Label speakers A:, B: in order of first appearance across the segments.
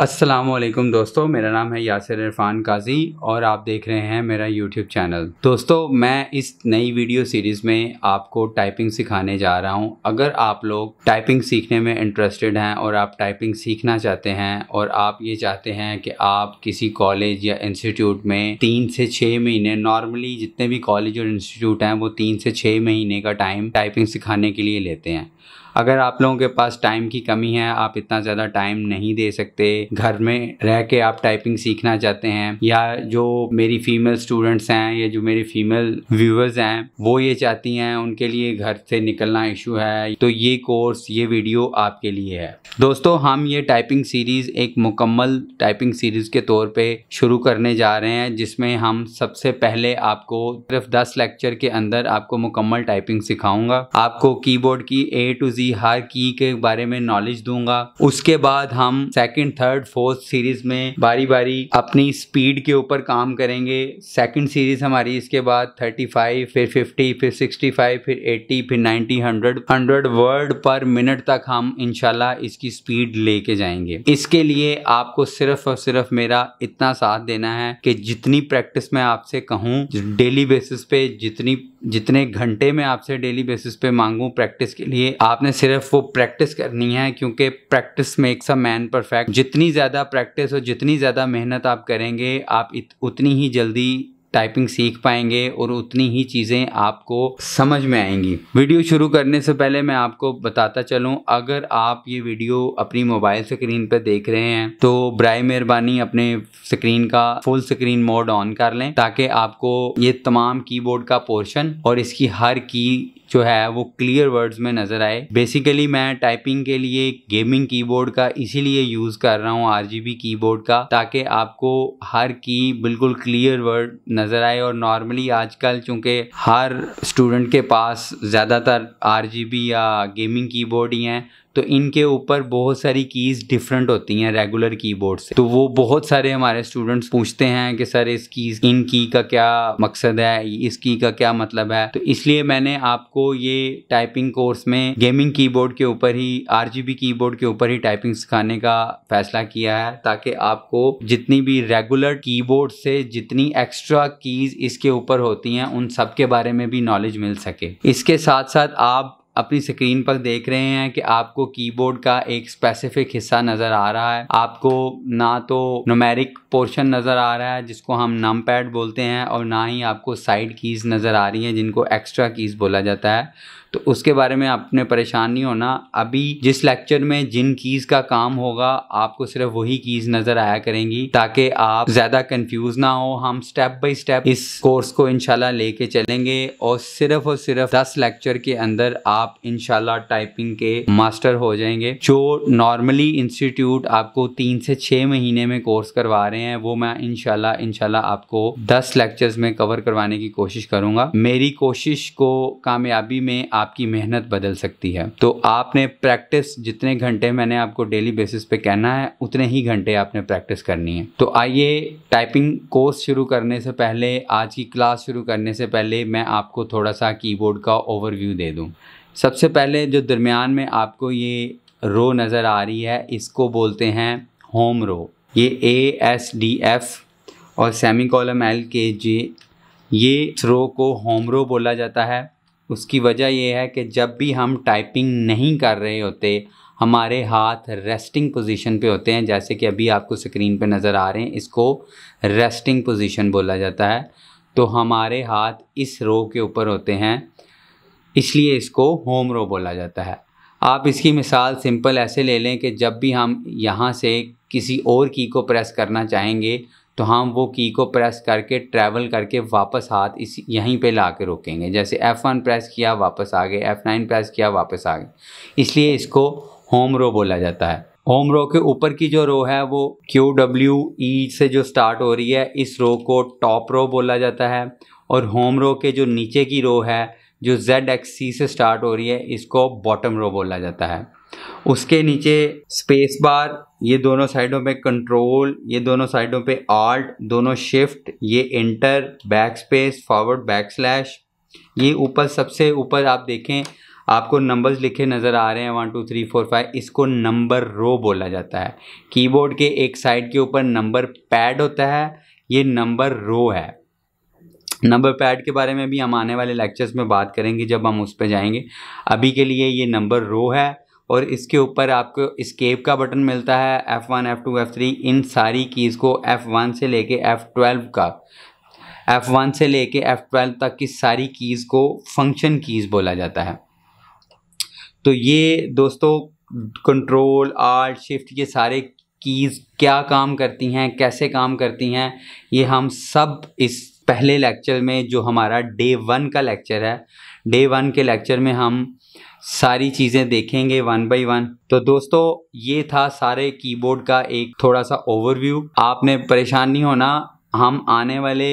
A: असलम दोस्तों मेरा नाम है यासिर इरफान काजी और आप देख रहे हैं मेरा YouTube चैनल दोस्तों मैं इस नई वीडियो सीरीज़ में आपको टाइपिंग सिखाने जा रहा हूं अगर आप लोग टाइपिंग सीखने में इंटरेस्टेड हैं और आप टाइपिंग सीखना चाहते हैं और आप ये चाहते हैं कि आप किसी कॉलेज या इंस्टीट्यूट में तीन से छः महीने नॉर्मली जितने भी कॉलेज और इंस्टीट्यूट हैं वो तीन से छः महीने का टाइम टाइपिंग सिखाने के लिए लेते हैं अगर आप लोगों के पास टाइम की कमी है आप इतना ज़्यादा टाइम नहीं दे सकते घर में रह के आप टाइपिंग सीखना चाहते हैं या जो मेरी फीमेल स्टूडेंट्स हैं या जो मेरे फीमेल व्यूवर्स हैं वो ये चाहती हैं उनके लिए घर से निकलना इशू है तो ये कोर्स ये वीडियो आपके लिए है दोस्तों हम ये टाइपिंग सीरीज़ एक मुकम्मल टाइपिंग सीरीज़ के तौर पर शुरू करने जा रहे हैं जिसमें हम सबसे पहले आपको सिर्फ दस लेक्चर के अंदर आपको मुकम्मल टाइपिंग सिखाऊंगा आपको कीबोर्ड की ए टू जी सी की के बारे में नॉलेज दूंगा उसके बाद हम सेकंड थर्ड फोर्थ सीरीज में बारी बारी अपनी स्पीड के ऊपर काम करेंगे सेकंड सीरीज हमारी इसके बाद 35 फिर 50 फिर 65 फिर 80 फिर 90 100 100 वर्ड पर मिनट तक हम इनशाला इसकी स्पीड लेके जाएंगे इसके लिए आपको सिर्फ और सिर्फ मेरा इतना साथ देना है कि जितनी प्रैक्टिस मैं आपसे कहूँ डेली बेसिस पे जितनी जितने घंटे में आपसे डेली बेसिस पे मांगूँ प्रैक्टिस के लिए आपने सिर्फ वो प्रैक्टिस करनी है क्योंकि practice makes a man perfect जितनी ज़्यादा प्रैक्टिस और जितनी ज़्यादा मेहनत आप करेंगे आप उतनी ही जल्दी टाइपिंग सीख पाएंगे और उतनी ही चीज़ें आपको समझ में आएंगी वीडियो शुरू करने से पहले मैं आपको बताता चलूँ अगर आप ये वीडियो अपनी मोबाइल स्क्रीन पर देख रहे हैं तो बर मेहरबानी अपने स्क्रीन का फुल स्क्रीन मोड ऑन कर लें ताकि आपको ये तमाम कीबोर्ड का पोर्शन और इसकी हर की जो है वो क्लियर वर्ड्स में नज़र आए बेसिकली मैं टाइपिंग के लिए गेमिंग कीबोर्ड का इसीलिए यूज़ कर रहा हूँ आर कीबोर्ड का ताकि आपको हर की बिल्कुल क्लियर वर्ड नज़र आए और नॉर्मली आजकल चूंकि हर स्टूडेंट के पास ज़्यादातर आर या गेमिंग कीबोर्ड ही हैं तो इनके ऊपर बहुत सारी कीज़ डिफरेंट होती हैं रेगुलर कीबोर्ड से तो वो बहुत सारे हमारे स्टूडेंट्स पूछते हैं कि सर इस कीज इन की का क्या मकसद है इस की का क्या मतलब है तो इसलिए मैंने आपको ये टाइपिंग कोर्स में गेमिंग कीबोर्ड के ऊपर ही आर कीबोर्ड के ऊपर ही टाइपिंग सिखाने का फैसला किया है ताकि आपको जितनी भी रेगुलर कीबोर्ड से जितनी एक्स्ट्रा कीज इसके ऊपर होती हैं उन सब के बारे में भी नॉलेज मिल सके इसके साथ साथ आप अपनी स्क्रीन पर देख रहे हैं कि आपको कीबोर्ड का एक स्पेसिफिक हिस्सा नज़र आ रहा है आपको ना तो नोमेरिक पोर्शन नज़र आ रहा है जिसको हम नम पैड बोलते हैं और ना ही आपको साइड कीज़ नज़र आ रही हैं जिनको एक्स्ट्रा कीज़ बोला जाता है तो उसके बारे में आपने परेशान नहीं होना अभी जिस लेक्चर में जिन कीज़ का काम होगा आपको सिर्फ वही कीज़ नज़र आया करेंगी ताकि आप ज़्यादा कंफ्यूज ना हो हम स्टेप बाई स्टेप इस कोर्स को इनशाला लेके चलेंगे और सिर्फ और सिर्फ दस लेक्चर के अंदर आप इनशाला टाइपिंग के मास्टर हो जाएंगे जो नॉर्मली इंस्टीट्यूट आपको तीन से छः महीने में कोर्स करवा रहे हैं वो मैं इनशाला इनशाला आपको दस लेक्चर्स में कवर करवाने की कोशिश करूंगा मेरी कोशिश को कामयाबी में आप आपकी मेहनत बदल सकती है तो आपने प्रैक्टिस जितने घंटे मैंने आपको डेली बेसिस पे कहना है उतने ही घंटे आपने प्रैक्टिस करनी है तो आइए टाइपिंग कोर्स शुरू करने से पहले आज की क्लास शुरू करने से पहले मैं आपको थोड़ा सा कीबोर्ड का ओवरव्यू दे दूँ सबसे पहले जो दरमियान में आपको ये रो नज़र आ रही है इसको बोलते हैं होम रो ये ए एस डी एफ और semicolon L K J ये रो को होम रो बोला जाता है उसकी वजह यह है कि जब भी हम टाइपिंग नहीं कर रहे होते हमारे हाथ रेस्टिंग पोजीशन पे होते हैं जैसे कि अभी आपको स्क्रीन पे नज़र आ रहे हैं इसको रेस्टिंग पोजीशन बोला जाता है तो हमारे हाथ इस रो के ऊपर होते हैं इसलिए इसको होम रो बोला जाता है आप इसकी मिसाल सिंपल ऐसे ले लें कि जब भी हम यहाँ से किसी और की को प्रेस करना चाहेंगे तो हम वो की को प्रेस करके ट्रैवल करके वापस हाथ इस यहीं पे ला के रोकेंगे जैसे F1 प्रेस किया वापस आ गए F9 प्रेस किया वापस आ गए इसलिए इसको होम रो बोला जाता है होम रो के ऊपर की जो रो है वो क्यू डब्ल्यू ई से जो स्टार्ट हो रही है इस रो को टॉप रो बोला जाता है और होम रो के जो नीचे की रो है जो जेड एक्स सी से स्टार्ट हो रही है इसको बॉटम रो बोला जाता है उसके नीचे स्पेस बार ये दोनों साइडों पे कंट्रोल ये दोनों साइडों पे आर्ट दोनों शिफ्ट ये enter backspace forward backslash ये ऊपर सबसे ऊपर आप देखें आपको नंबर्स लिखे नज़र आ रहे हैं one two three four five इसको नंबर रो बोला जाता है कीबोर्ड के एक साइड के ऊपर नंबर पैड होता है ये नंबर रो है नंबर पैड के बारे में भी हम आने वाले लेक्चर्स में बात करेंगे जब हम उस पर जाएंगे अभी के लिए ये नंबर रो है और इसके ऊपर आपको इस्केप का बटन मिलता है F one F two F three इन सारी कीज़ को एफ़ वन से लेके एफ़ ट्वेल्व का एफ़ वन से लेके एफ़ ट्वेल्व तक की सारी कीज़ को फंक्शन कीज़ बोला जाता है तो ये दोस्तों कंट्रोल आर्ट शिफ्ट ये सारे कीज़ क्या काम करती हैं कैसे काम करती हैं ये हम सब इस पहले लेक्चर में जो हमारा डे वन का लेक्चर है डे वन के लेक्चर में हम सारी चीज़ें देखेंगे वन बाई वन तो दोस्तों ये था सारे कीबोर्ड का एक थोड़ा सा ओवरव्यू आपने परेशान नहीं होना हम आने वाले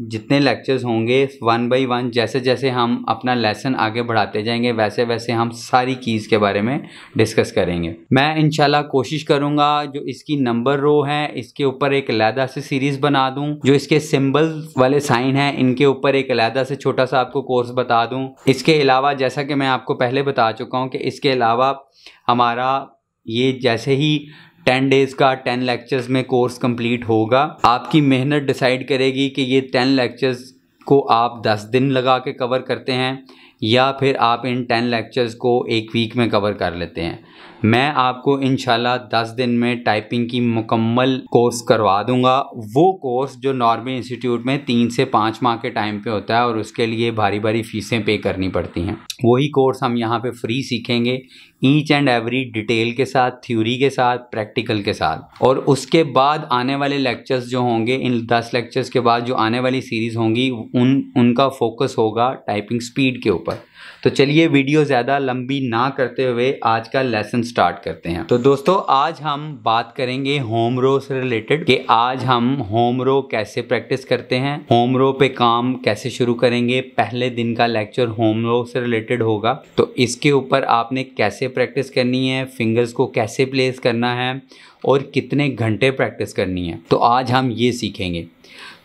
A: जितने लेक्चर्स होंगे वन बाय वन जैसे जैसे हम अपना लेसन आगे बढ़ाते जाएंगे वैसे वैसे हम सारी चीज़ के बारे में डिस्कस करेंगे मैं इनशाला कोशिश करूँगा जो इसकी नंबर रो है इसके ऊपर एक अलहदा से सीरीज़ बना दूँ जो इसके सिम्बल वाले साइन हैं इनके ऊपर एक अलहदा से छोटा सा आपको कोर्स बता दूँ इसके अलावा जैसा कि मैं आपको पहले बता चुका हूँ कि इसके अलावा हमारा ये जैसे ही टेन डेज का टेन लेक्चर्स में कोर्स कंप्लीट होगा आपकी मेहनत डिसाइड करेगी कि ये टेन लेक्चर्स को आप दस दिन लगा के कवर करते हैं या फिर आप इन टेन लेक्चर्स को एक वीक में कवर कर लेते हैं मैं आपको इन दस दिन में टाइपिंग की मुकम्मल कोर्स करवा दूंगा वो कोर्स जो नॉर्मल इंस्टीट्यूट में तीन से पाँच माह के टाइम पे होता है और उसके लिए भारी भारी फीसें पे करनी पड़ती हैं वही कोर्स हम यहाँ पे फ्री सीखेंगे ईच एंड एवरी डिटेल के साथ थ्योरी के साथ प्रैक्टिकल के साथ और उसके बाद आने वाले लेक्चर्स जो होंगे इन दस लेक्चर्स के बाद जो आने वाली सीरीज़ होंगी उन उनका फोकस होगा टाइपिंग स्पीड के ऊपर तो चलिए वीडियो ज़्यादा लंबी ना करते हुए आज का लेसन स्टार्ट करते हैं तो दोस्तों आज हम बात करेंगे होम रो से रिलेटेड कि आज हम होम रो कैसे प्रैक्टिस करते हैं होम रो पे काम कैसे शुरू करेंगे पहले दिन का लेक्चर होम रो से रिलेटेड होगा तो इसके ऊपर आपने कैसे प्रैक्टिस करनी है फिंगर्स को कैसे प्लेस करना है और कितने घंटे प्रैक्टिस करनी है तो आज हम ये सीखेंगे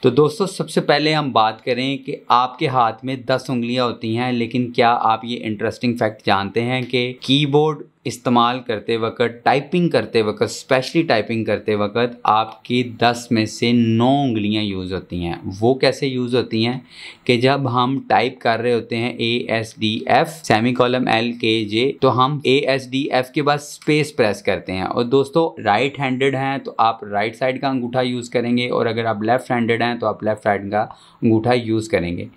A: तो दोस्तों सबसे पहले हम बात करें कि आपके हाथ में दस उंगलियां होती हैं लेकिन क्या आप ये इंटरेस्टिंग फैक्ट जानते हैं कि कीबोर्ड इस्तेमाल करते वक्त टाइपिंग करते वक्त स्पेशली टाइपिंग करते वक्त आपकी 10 में से 9 उंगलियां यूज़ होती हैं वो कैसे यूज़ होती हैं कि जब हम टाइप कर रहे होते हैं A S D F semicolon L K J तो हम ए एस डी एफ के बाद स्पेस प्रेस करते हैं और दोस्तों राइट हैंडेड हैं तो आप राइट साइड का अंगूठा यूज़ करेंगे और अगर आप लेफ़्ट हैंडेड हैं तो आप लेफ़्ट साइड का अंगूठा यूज़ करेंगे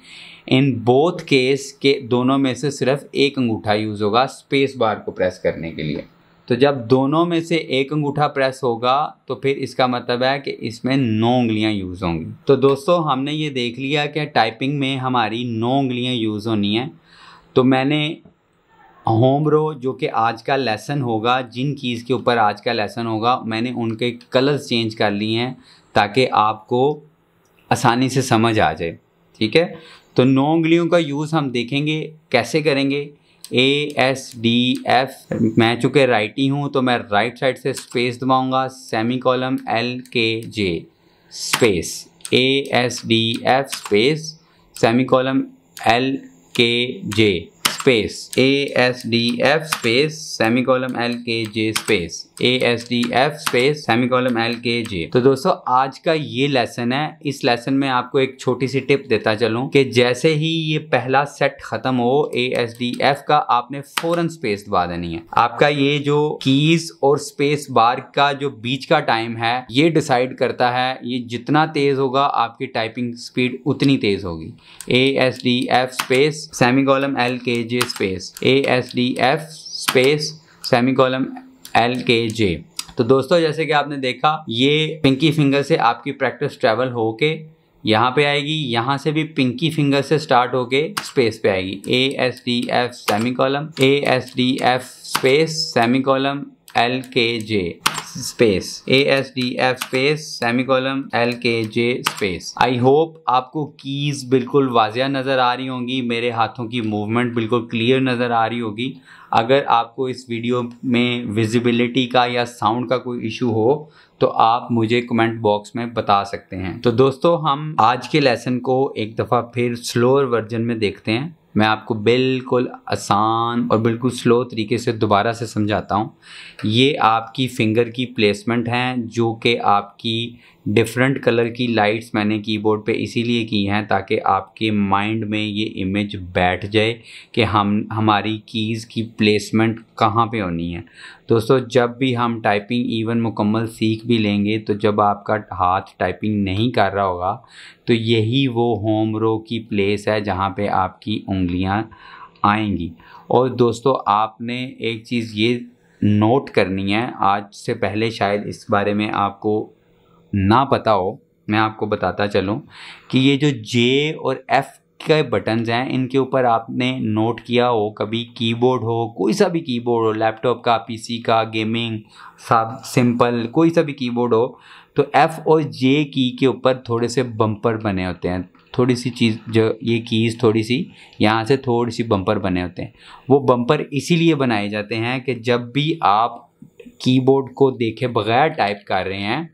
A: इन बोथ केस के दोनों में से सिर्फ एक अंगूठा यूज़ होगा स्पेस बार को प्रेस कर करने के लिए तो जब दोनों में से एक अंगूठा प्रेस होगा तो फिर इसका मतलब है कि इसमें नौ उंगलियां यूज़ होंगी तो दोस्तों हमने ये देख लिया कि टाइपिंग में हमारी नौ उंगलियां यूज़ होनी हैं तो मैंने होम रो जो कि आज का लेसन होगा जिन चीज़ के ऊपर आज का लेसन होगा मैंने उनके कलर्स चेंज कर लिए हैं ताकि आपको आसानी से समझ आ जाए ठीक है तो नौ उंगलियों का यूज़ हम देखेंगे कैसे करेंगे ए एस डी एफ मैं चूँकि ही हूँ तो मैं राइट साइड से स्पेस दबाऊँगा semicolon L K J space A S D F space semicolon L K J space A S D F space semicolon L K J space A S D F space semicolon L K J तो दोस्तों आज का ये lesson है इस lesson में आपको एक छोटी सी टिप देता चलूं कि जैसे ही ये पहला सेट खत्म हो ए एस डी एफ का आपने फोरन स्पेस दबा देनी है आपका ये जो कीज और स्पेस बार का जो बीच का टाइम है ये डिसाइड करता है ये जितना तेज होगा आपकी टाइपिंग स्पीड उतनी तेज होगी A S D F space semicolon L K J J space A S D F space semicolon L K J तो दोस्तों जैसे कि आपने देखा ये पिंकी फिंगर से आपकी प्रैक्टिस ट्रैवल होके यहाँ पे आएगी यहाँ से भी पिंकी फिंगर से स्टार्ट होके स्पेस पे आएगी A S D F semicolon A S D F space semicolon L K J space A S D F space semicolon L K J space I hope आपको keys बिल्कुल वाजिया नज़र आ रही होंगी मेरे हाथों की movement बिल्कुल क्लियर नज़र आ रही होगी अगर आपको इस वीडियो में विजिबिलिटी का या साउंड का कोई इशू हो तो आप मुझे कमेंट बॉक्स में बता सकते हैं तो दोस्तों हम आज के लेसन को एक दफ़ा फिर स्लोअर वर्जन में देखते हैं मैं आपको बिल्कुल आसान और बिल्कुल स्लो तरीके से दोबारा से समझाता हूँ ये आपकी फिंगर की प्लेसमेंट हैं जो कि आपकी डिफरेंट कलर की लाइट्स मैंने कीबोर्ड पे इसीलिए की हैं ताकि आपके माइंड में ये इमेज बैठ जाए कि हम हमारी कीज़ की प्लेसमेंट कहाँ पे होनी है दोस्तों जब भी हम टाइपिंग इवन मुकम्मल सीख भी लेंगे तो जब आपका हाथ टाइपिंग नहीं कर रहा होगा तो यही वो होम रो की प्लेस है जहाँ पे आपकी उंगलियाँ आएंगी और दोस्तों आपने एक चीज़ ये नोट करनी है आज से पहले शायद इस बारे में आपको ना पता हो मैं आपको बताता चलूँ कि ये जो जे और एफ़ के बटन्स हैं इनके ऊपर आपने नोट किया हो कभी कीबोर्ड हो कोई सा भी कीबोर्ड हो लैपटॉप का पीसी का गेमिंग सब सिंपल कोई सा भी कीबोर्ड हो तो एफ़ और जे की के ऊपर थोड़े से बम्पर बने होते हैं थोड़ी सी चीज़ जो ये कीज़ थोड़ी सी यहाँ से थोड़ी सी बम्पर बने होते हैं वो बम्पर इसीलिए बनाए जाते हैं कि जब भी आप कीबोर्ड को देखे बगैर टाइप कर रहे हैं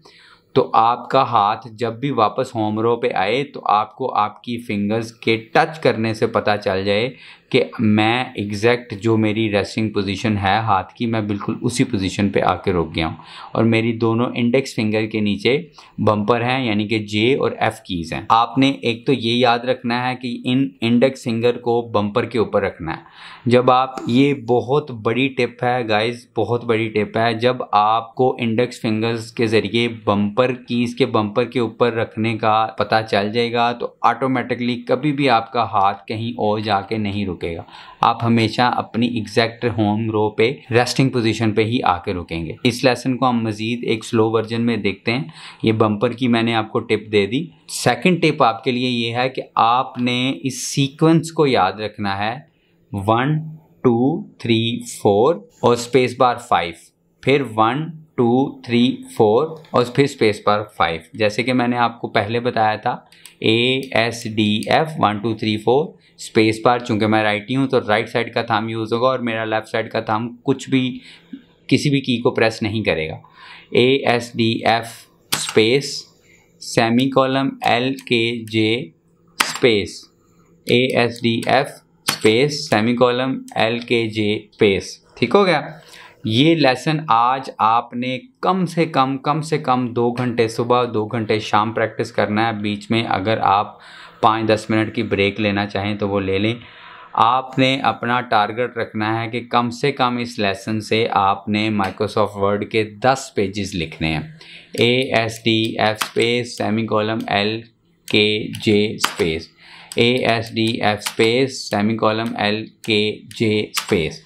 A: तो आपका हाथ जब भी वापस होमरो पे आए तो आपको आपकी फिंगर्स के टच करने से पता चल जाए कि मैं एग्जैक्ट जो मेरी रेस्टिंग पोजीशन है हाथ की मैं बिल्कुल उसी पोजीशन पे आके रुक गया हूँ और मेरी दोनों इंडेक्स फिंगर के नीचे बम्पर हैं यानी कि जे और एफ कीज़ हैं आपने एक तो ये याद रखना है कि इन इंडेक्स फिंगर को बम्पर के ऊपर रखना है जब आप ये बहुत बड़ी टिप है गाइज बहुत बड़ी टिप है जब आपको इंडेक्स फिंगर्स के ज़रिए बम्पर कीज़ के बम्पर के ऊपर रखने का पता चल जाएगा तो ऑटोमेटिकली कभी भी आपका हाथ कहीं और जाके नहीं रुक रुकेगा आप हमेशा अपनी एग्जैक्ट होम रो पे रेस्टिंग पोजीशन पे ही आके रुकेंगे इस लेसन को हम मज़ीद एक स्लो वर्जन में देखते हैं ये बम्पर की मैंने आपको टिप दे दी सेकंड टिप आपके लिए ये है कि आपने इस सीक्वेंस को याद रखना है वन टू थ्री फोर और स्पेस बार फाइव फिर वन टू थ्री फोर और फिर स्पेस बार फाइव जैसे कि मैंने आपको पहले बताया था A S D F one two three four space bar चूँकि मैं राइट ही हूँ तो राइट साइड का थाम यूज़ होगा और मेरा लेफ़्ट साइड का थाम कुछ भी किसी भी की को प्रेस नहीं करेगा A S D F space semicolon L K J space A S D F space semicolon L K J space ठीक हो गया ये लेसन आज आपने कम से कम कम से कम दो घंटे सुबह दो घंटे शाम प्रैक्टिस करना है बीच में अगर आप पाँच दस मिनट की ब्रेक लेना चाहें तो वो ले लें आपने अपना टारगेट रखना है कि कम से कम इस लेसन से आपने माइक्रोसॉफ्ट वर्ड के दस पेजेस लिखने हैं A S D F space semicolon L K J space A S D F space semicolon L K J space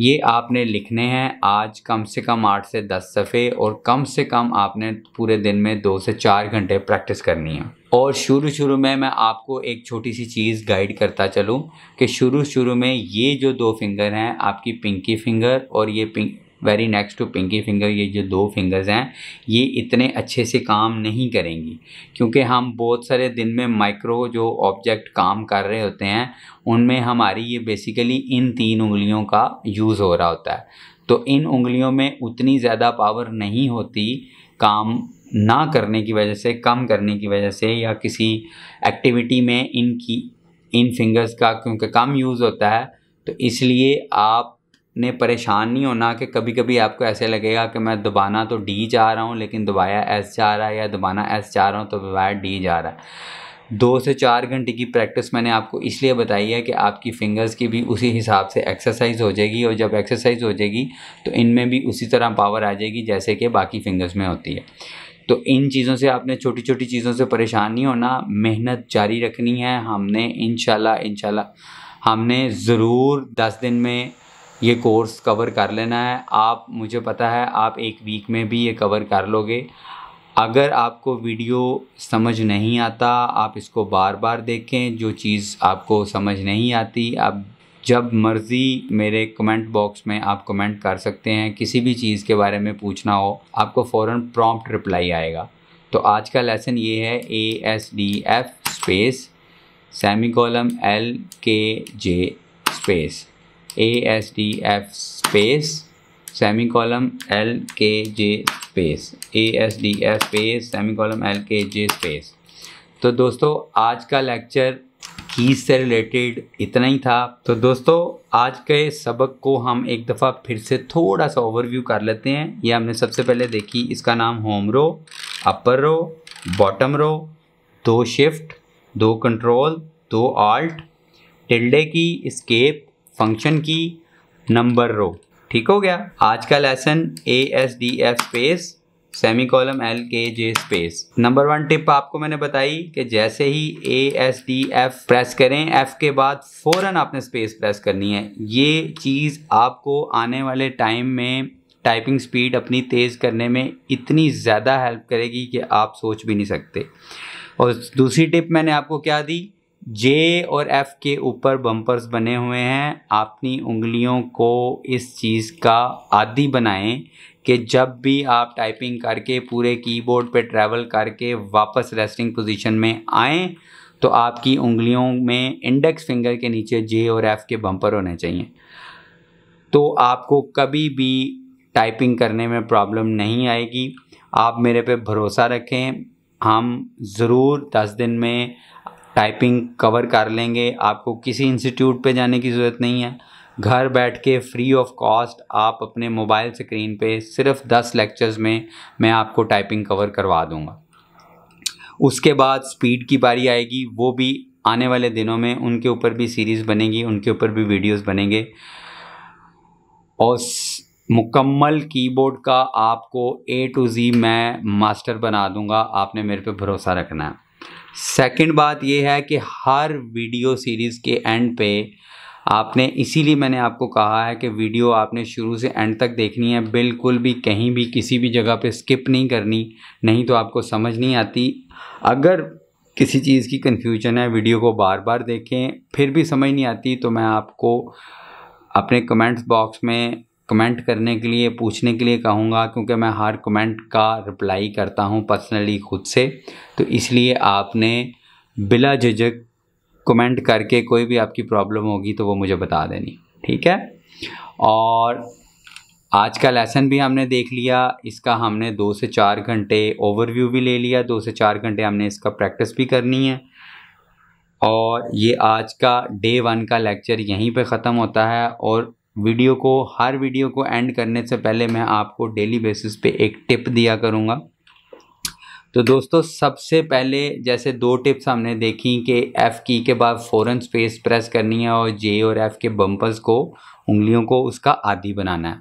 A: ये आपने लिखने हैं आज कम से कम आठ से दस सफ़े और कम से कम आपने पूरे दिन में दो से चार घंटे प्रैक्टिस करनी है और शुरू शुरू में मैं आपको एक छोटी सी चीज़ गाइड करता चलूँ कि शुरू शुरू में ये जो दो फिंगर हैं आपकी पिंकी फिंगर और ये pink very next to pinky finger ये जो दो फिंगर्स हैं ये इतने अच्छे से काम नहीं करेंगी क्योंकि हम बहुत सारे दिन में माइक्रो जो ऑब्जेक्ट काम कर रहे होते हैं उनमें हमारी ये बेसिकली इन तीन उंगलियों का यूज़ हो रहा होता है तो इन उंगलियों में उतनी ज़्यादा पावर नहीं होती काम ना करने की वजह से कम करने की वजह से या किसी एक्टिविटी में इनकी इन फिंगर्स का क्योंकि कम यूज़ होता है तो इसलिए आप ने परेशान नहीं होना कि कभी कभी आपको ऐसे लगेगा कि मैं दबाना तो डी जा रहा हूँ लेकिन दबाया एस जा रहा है या दबाना एस जा रहा हूँ तो दबाया डी जा रहा है दो से चार घंटे की प्रैक्टिस मैंने आपको इसलिए बताई है कि आपकी फिंगर्स की भी उसी हिसाब से एक्सरसाइज हो जाएगी और जब एक्सरसाइज हो जाएगी तो इनमें भी उसी तरह पावर आ जाएगी जैसे कि बाकी फिंगर्स में होती है तो इन चीज़ों से आपने छोटी छोटी चीज़ों से परेशान नहीं होना मेहनत जारी रखनी है हमने इन शाला हमने ज़रूर दस दिन में ये कोर्स कवर कर लेना है आप मुझे पता है आप एक वीक में भी ये कवर कर लोगे अगर आपको वीडियो समझ नहीं आता आप इसको बार बार देखें जो चीज़ आपको समझ नहीं आती आप जब मर्ज़ी मेरे कमेंट बॉक्स में आप कमेंट कर सकते हैं किसी भी चीज़ के बारे में पूछना हो आपको फ़ौर प्रॉम्प्ट रिप्लाई आएगा तो आज का लेसन ये है A S D F space semicolon L K J space A S D F space semicolon L K J space A S D F space semicolon L K J space तो दोस्तों आज का lecture keys से related इतना ही था तो दोस्तों आज के सबक को हम एक दफ़ा फिर से थोड़ा सा ओवरव्यू कर लेते हैं ये हमने सबसे पहले देखी इसका नाम होम रो अपर रो बॉटम रो दो शिफ्ट दो कंट्रोल दो alt tilde key escape function key number row ठीक हो गया आज का lesson A S D F space semicolon L K J space number one tip आपको मैंने बताई कि जैसे ही ए एस डी एफ प्रेस करें एफ के बाद फौरन आपने स्पेस प्रेस करनी है ये चीज़ आपको आने वाले टाइम में टाइपिंग स्पीड अपनी तेज़ करने में इतनी ज़्यादा हेल्प करेगी कि आप सोच भी नहीं सकते और दूसरी टिप मैंने आपको क्या दी जे और एफ़ के ऊपर बम्पर्स बने हुए हैं अपनी उंगलियों को इस चीज़ का आदि बनाएं कि जब भी आप टाइपिंग करके पूरे कीबोर्ड पे ट्रैवल करके वापस रेस्टिंग पोजीशन में आएँ तो आपकी उंगलियों में इंडेक्स फिंगर के नीचे जे और एफ़ के बम्पर होने चाहिए तो आपको कभी भी टाइपिंग करने में प्रॉब्लम नहीं आएगी आप मेरे पे भरोसा रखें हम ज़रूर दस दिन में टाइपिंग कवर कर लेंगे आपको किसी इंस्टीट्यूट पे जाने की ज़रूरत नहीं है घर बैठ के फ्री ऑफ कॉस्ट आप अपने मोबाइल स्क्रीन पे सिर्फ दस लेक्चर्स में मैं आपको टाइपिंग कवर करवा दूँगा उसके बाद स्पीड की बारी आएगी वो भी आने वाले दिनों में उनके ऊपर भी सीरीज़ बनेगी उनके ऊपर भी वीडियोज़ बनेंगे और मुकम्मल कीबोर्ड का आपको ए टू ज़ी मैं मास्टर बना दूंगा आपने मेरे पे भरोसा रखना है सेकंड बात यह है कि हर वीडियो सीरीज़ के एंड पे आपने इसीलिए मैंने आपको कहा है कि वीडियो आपने शुरू से एंड तक देखनी है बिल्कुल भी कहीं भी किसी भी जगह पे स्किप नहीं करनी नहीं तो आपको समझ नहीं आती अगर किसी चीज़ की कन्फ्यूजन है वीडियो को बार बार देखें फिर भी समझ नहीं आती तो मैं आपको अपने कमेंट्स बॉक्स में कमेंट करने के लिए पूछने के लिए कहूँगा क्योंकि मैं हर कमेंट का रिप्लाई करता हूँ पर्सनली खुद से तो इसलिए आपने बिला झिझक कमेंट करके कोई भी आपकी प्रॉब्लम होगी तो वो मुझे बता देनी ठीक है और आज का लेसन भी हमने देख लिया इसका हमने दो से चार घंटे ओवरव्यू भी ले लिया दो से चार घंटे हमने इसका प्रैक्टिस भी करनी है और ये आज का डे वन का लेक्चर यहीं पे ख़त्म होता है और वीडियो को हर वीडियो को एंड करने से पहले मैं आपको डेली बेसिस पे एक टिप दिया करूँगा तो दोस्तों सबसे पहले जैसे दो टिप्स हमने देखी कि एफ़ की के बाद फ़ौरन स्पेस प्रेस करनी है और जे और एफ़ के बम्पर्स को उंगलियों को उसका आदि बनाना है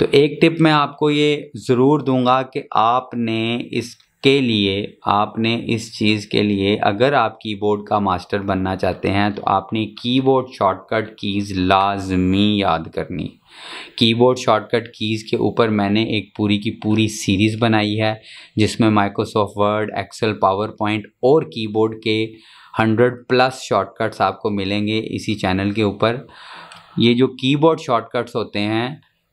A: तो एक टिप मैं आपको ये ज़रूर दूंगा कि आपने इस के लिए आपने इस चीज़ के लिए अगर आप कीबोर्ड का मास्टर बनना चाहते हैं तो आपने कीबोर्ड शॉर्टकट कीज़ लाजमी याद करनी कीबोर्ड शॉर्टकट कीज़ के ऊपर मैंने एक पूरी की पूरी सीरीज़ बनाई है जिसमें Microsoft Word Excel PowerPoint और कीबोर्ड के हंड्रेड प्लस शॉर्टकट्स आपको मिलेंगे इसी चैनल के ऊपर ये जो कीबोर्ड शॉर्टकट्स होते हैं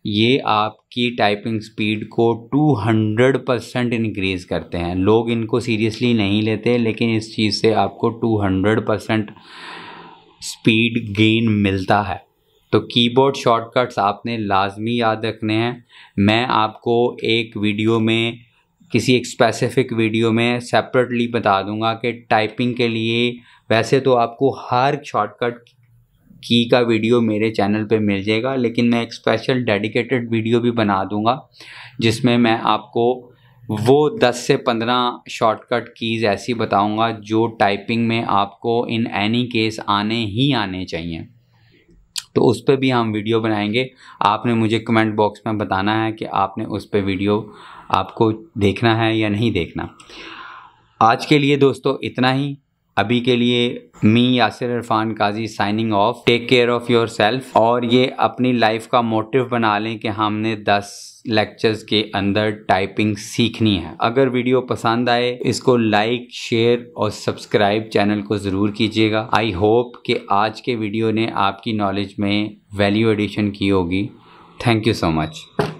A: ये आपकी टाइपिंग स्पीड को 200 परसेंट इनक्रीज़ करते हैं लोग इनको सीरियसली नहीं लेते लेकिन इस चीज़ से आपको 200 परसेंट स्पीड गेन मिलता है तो कीबोर्ड शॉर्टकट्स आपने लाजमी याद रखने हैं मैं आपको एक वीडियो में किसी एक स्पेसिफिक वीडियो में सेपरेटली बता दूंगा कि टाइपिंग के लिए वैसे तो आपको हर शॉर्टकट की का वीडियो मेरे चैनल पे मिल जाएगा लेकिन मैं एक स्पेशल डेडिकेटेड वीडियो भी बना दूंगा जिसमें मैं आपको वो 10 से 15 शॉर्टकट कीज़ ऐसी बताऊंगा जो टाइपिंग में आपको इन एनी केस आने ही आने चाहिए तो उस पर भी हम वीडियो बनाएंगे आपने मुझे कमेंट बॉक्स में बताना है कि आपने उस पर वीडियो आपको देखना है या नहीं देखना आज के लिए दोस्तों इतना ही अभी के लिए me Yasir Irfan Qazi signing off take care of yourself और ये अपनी लाइफ का मोटिव बना लें कि हमने 10 लेक्चर्स के अंदर टाइपिंग सीखनी है अगर वीडियो पसंद आए इसको लाइक शेयर और सब्सक्राइब चैनल को ज़रूर कीजिएगा आई होप कि आज के वीडियो ने आपकी नॉलेज में वैल्यू एडिशन की होगी थैंक यू सो मच